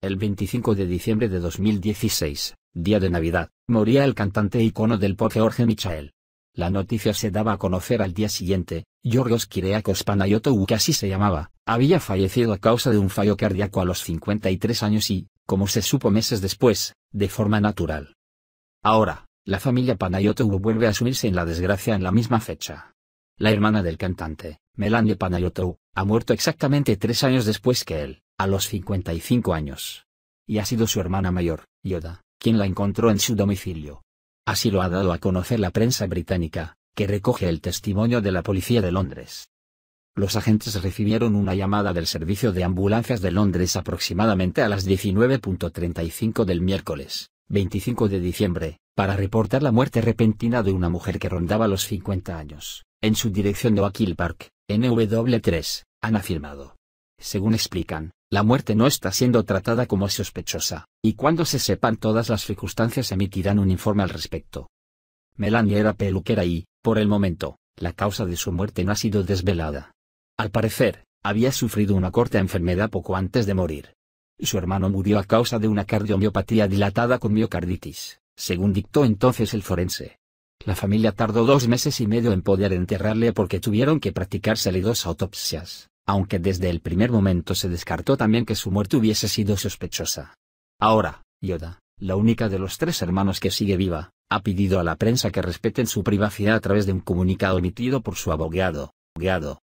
El 25 de diciembre de 2016, día de Navidad, moría el cantante e icono del pop Jorge Michael. La noticia se daba a conocer al día siguiente, Yorgos Kireakos Panayotou que así se llamaba, había fallecido a causa de un fallo cardíaco a los 53 años y, como se supo meses después, de forma natural. Ahora, la familia Panayotou vuelve a sumirse en la desgracia en la misma fecha. La hermana del cantante, Melanie Panayotou, ha muerto exactamente tres años después que él a los 55 años. Y ha sido su hermana mayor, Yoda, quien la encontró en su domicilio. Así lo ha dado a conocer la prensa británica, que recoge el testimonio de la policía de Londres. Los agentes recibieron una llamada del servicio de ambulancias de Londres aproximadamente a las 19.35 del miércoles, 25 de diciembre, para reportar la muerte repentina de una mujer que rondaba los 50 años, en su dirección de Hill Park, NW3, han afirmado. Según explican, la muerte no está siendo tratada como sospechosa, y cuando se sepan todas las circunstancias emitirán un informe al respecto. Melanie era peluquera y, por el momento, la causa de su muerte no ha sido desvelada. Al parecer, había sufrido una corta enfermedad poco antes de morir. Su hermano murió a causa de una cardiomiopatía dilatada con miocarditis, según dictó entonces el forense. La familia tardó dos meses y medio en poder enterrarle porque tuvieron que practicar dos autopsias aunque desde el primer momento se descartó también que su muerte hubiese sido sospechosa. Ahora, Yoda, la única de los tres hermanos que sigue viva, ha pedido a la prensa que respeten su privacidad a través de un comunicado emitido por su abogado, abogado